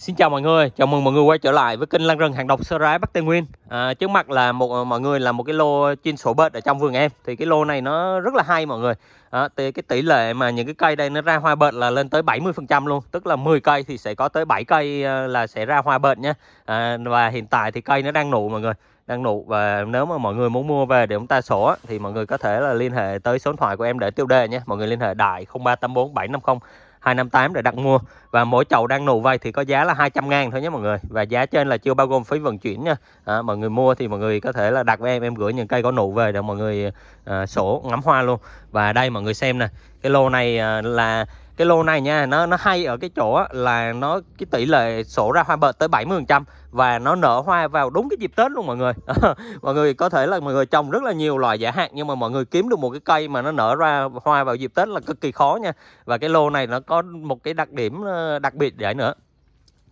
Xin chào mọi người, chào mừng mọi người quay trở lại với kênh Lan Rừng Hàng Độc Sơ Rái Bắc Tây Nguyên à, Trước mặt là một ờ, mọi người là một cái lô trên sổ bệt ở trong vườn em Thì cái lô này nó rất là hay mọi người à, thì Cái tỷ lệ mà những cái cây đây nó ra hoa bệt là lên tới 70% luôn Tức là 10 cây thì sẽ có tới 7 cây ờ, là sẽ ra hoa bệt nhé à, Và hiện tại thì cây nó đang nụ mọi người đang nụ và nếu mà mọi người muốn mua về để chúng ta sổ thì mọi người có thể là liên hệ tới số điện thoại của em để tiêu đề nhé mọi người liên hệ đại 0384 750 258 để đặt mua và mỗi chậu đang nụ vây thì có giá là 200 ngàn thôi nhé mọi người và giá trên là chưa bao gồm phí vận chuyển nha à, mọi người mua thì mọi người có thể là đặt với em em gửi những cây có nụ về để mọi người à, sổ ngắm hoa luôn và đây mọi người xem nè cái lô này à, là cái lô này nha nó nó hay ở cái chỗ là nó cái tỷ lệ sổ ra hoa bệt tới 70 trăm và nó nở hoa vào đúng cái dịp Tết luôn mọi người mọi người có thể là mọi người trồng rất là nhiều loại giả hạn nhưng mà mọi người kiếm được một cái cây mà nó nở ra hoa vào dịp Tết là cực kỳ khó nha và cái lô này nó có một cái đặc điểm ờ, đặc biệt để nữa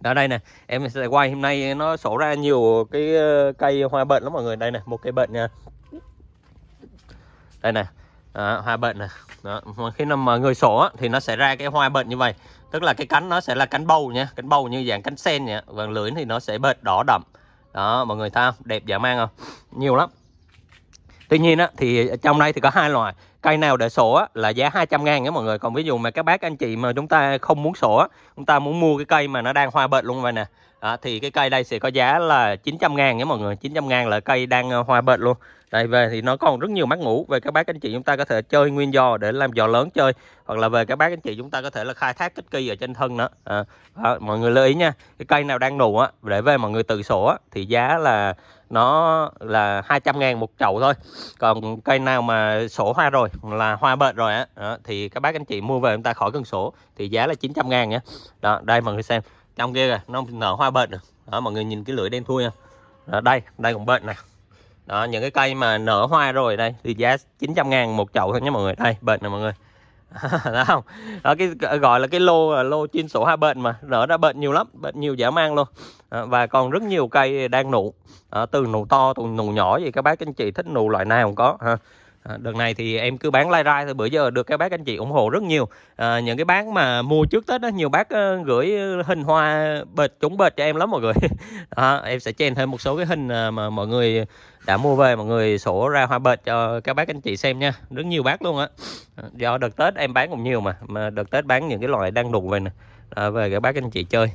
đó đây nè em sẽ quay hôm nay nó sổ ra nhiều cái ờ, cây hoa bệnh lắm mọi người đây nè một cây bệnh nha đây nè đó, hoa bệnh này đó. khi mà người sổ á, thì nó sẽ ra cái hoa bệnh như vậy tức là cái cánh nó sẽ là cánh bầu nha cánh bầu như dạng cánh sen nhá vàng lưỡi thì nó sẽ bệt đỏ đậm đó mọi người thấy không đẹp dã mang không nhiều lắm tuy nhiên á, thì trong đây thì có hai loại cây nào để sổ á, là giá 200 ngàn đó mọi người còn ví dụ mà các bác anh chị mà chúng ta không muốn sổ á, chúng ta muốn mua cái cây mà nó đang hoa bệt luôn vậy nè đó, thì cái cây đây sẽ có giá là 900 ngàn nhé mọi người 900 ngàn là cây đang ờ, hoa bệt luôn đây về thì nó còn rất nhiều mắt ngủ về các bác anh chị chúng ta có thể chơi nguyên giò để làm giò lớn chơi hoặc là về các bác anh chị chúng ta có thể là khai thác kích kỳ ở trên thân nữa à, đó, mọi người lưu ý nha cái cây nào đang nụ á để về mọi người tự sổ á, thì giá là nó là 200 ngàn một chậu thôi còn cây nào mà sổ hoa rồi là hoa bệnh rồi á thì các bác anh chị mua về chúng ta khỏi cần sổ thì giá là 900 ngàn nhé đó đây mọi người xem trong kia kìa nó nở hoa bệnh rồi. đó mọi người nhìn cái lưỡi đen thui nha đó, đây đây cũng bệnh nè đó những cái cây mà nở hoa rồi đây thì giá 900 ngàn một chậu thôi nhé mọi người đây bệnh nè mọi người Đấy không? Đó cái gọi là cái lô à, lô trên sổ hai bệnh mà nở ra bệnh nhiều lắm, bệnh nhiều dã man luôn. và còn rất nhiều cây đang nụ. À, từ nụ to từ nụ nhỏ gì các bác anh chị thích nụ loại nào cũng có ha. À, đợt này thì em cứ bán lai rai thôi bữa giờ được các bác anh chị ủng hộ rất nhiều à, những cái bán mà mua trước tết đó nhiều bác ờ, gửi hình hoa bệt trúng bệt cho em lắm mọi người à, em sẽ chèn thêm một số cái hình ờ, mà mọi người đã mua về mọi người sổ ra hoa bệt cho các bác anh chị xem nha rất nhiều bác luôn á ờ, do đợt tết em bán cũng nhiều mà mà đợt tết bán những cái loại đang đụng về nè à, về các bác anh chị chơi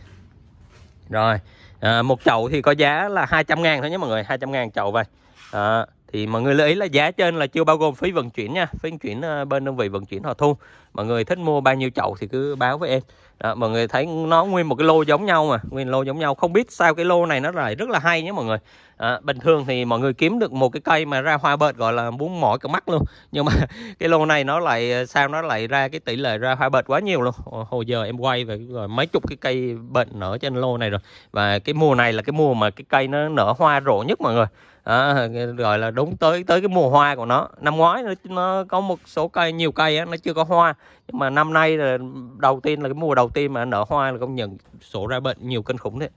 rồi à, một chậu thì có giá là 200 ngàn thôi nhé mọi người 200 ngàn chậu vậy à, thì mọi người lưu ý là giá trên là chưa bao gồm phí vận chuyển nha phí vận chuyển ờ, bên đơn vị vận chuyển họ thu mọi người thích mua bao nhiêu chậu thì cứ báo với em đó, mọi người thấy nó nguyên một cái lô giống nhau mà nguyên lô giống nhau không biết sao cái lô này nó lại rất là hay nhé mọi người à, bình thường thì mọi người kiếm được một cái cây mà ra hoa bệt gọi là muốn mỏi cả mắt luôn nhưng mà cái lô này nó lại ờ, sao nó lại ra cái tỷ lệ ra hoa bệt quá nhiều luôn hồi giờ em quay về rồi mấy chục cái cây bệnh nở trên lô này rồi và cái mùa này là cái mùa mà cái cây nó nở hoa rộ nhất mọi người à, gọi là đúng tới tới cái mùa hoa của nó năm ngoái nó, nó có một số cây nhiều cây á, nó chưa có hoa nhưng mà năm nay là đầu tiên là cái mùa đầu tiên mà nở hoa là công nhận sổ ra bệnh nhiều kinh khủng thế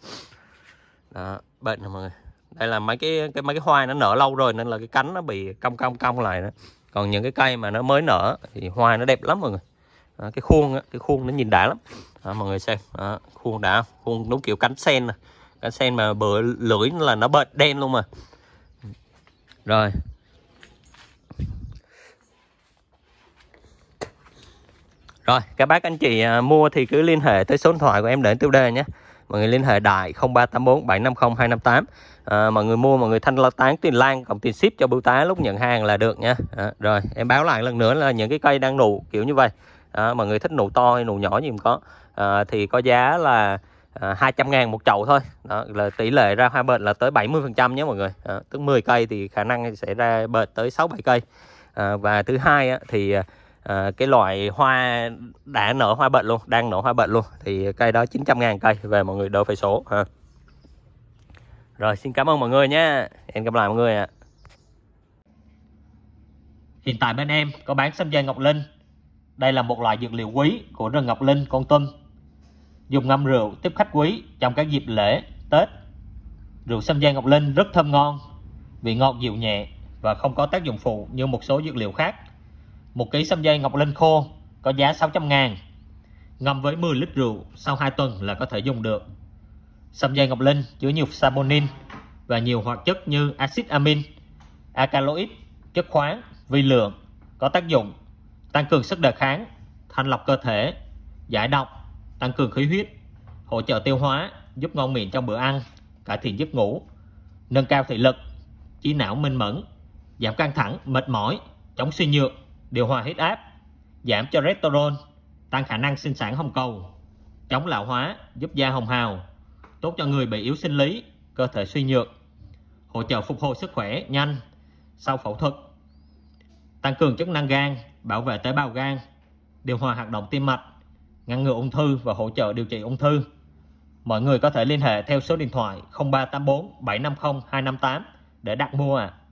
đó, bệnh mọi người đây là mấy cái cái mấy cái hoa nó nở lâu rồi nên là cái cánh nó bị cong cong cong lại đó. còn những cái cây mà nó mới nở thì hoa nó đẹp lắm mọi người à, cái khuôn á, cái khuôn nó nhìn đã lắm à, mọi người xem à, khuôn đã khuôn đúng kiểu cánh sen này. cánh sen mà bờ lưỡi là nó bệt đen luôn mà rồi rồi các bác anh chị à, mua thì cứ liên hệ tới số điện thoại của em để tiêu đề nhé mọi người liên hệ đại 0384 750 258 à, mọi người mua mọi người thanh lo tán tiền lan cộng tiền ship cho bưu tá lúc nhận hàng là được nha à, rồi em báo lại lần nữa là những cái cây đang nụ kiểu như vậy à, mọi người thích nụ to hay nụ nhỏ gì cũng có à, thì có giá là à, 200 ngàn một chậu thôi đó, là tỷ lệ ra hoa bệnh là tới 70 phần trăm nhé mọi người à, tức 10 cây thì khả năng sẽ ra bệnh tới 6 7 cây à, và thứ hai á, thì à, cái loại hoa đã nở hoa bệnh luôn đang nở hoa bệnh luôn thì cây đó 900 ngàn cây về mọi người đỡ phải số à. rồi xin cảm ơn mọi người nhé em gặp lại mọi người ạ Hiện tại bên em có bán sâm dây Ngọc Linh. Đây là một loại dược liệu quý của rừng Ngọc Linh, con tum dùng ngâm rượu tiếp khách quý trong các dịp lễ, Tết. Rượu sâm giang Ngọc Linh rất thơm ngon, vị ngọt dịu nhẹ và không có tác dụng phụ như một số dược liệu khác. Một ký sâm giang Ngọc Linh khô có giá 600 ngàn, ngâm với 10 lít rượu sau 2 tuần là có thể dùng được. Sâm giang Ngọc Linh chứa nhiều saponin và nhiều hoạt chất như axit amin, alkaloid, chất khoáng, vi lượng có tác dụng tăng cường sức đề kháng, thanh lọc cơ thể, giải độc tăng cường khí huyết, hỗ trợ tiêu hóa, giúp ngon miệng trong bữa ăn, cải thiện giấc ngủ, nâng cao thể lực, trí não minh mẫn, giảm căng thẳng, mệt mỏi, chống suy nhược, điều hòa huyết áp, giảm cholesterol, tăng khả năng sinh sản hồng cầu, chống lão hóa, giúp da hồng hào, tốt cho người bị yếu sinh lý, cơ thể suy nhược, hỗ trợ phục hồi sức khỏe nhanh sau phẫu thuật, tăng cường chức năng gan, bảo vệ tế bào gan, điều hòa hoạt động tim mạch, ngăn ngừa ung thư và hỗ trợ điều trị ung thư. Mọi người có thể liên hệ theo số điện thoại 0384 750 258 để đặt mua ạ. À.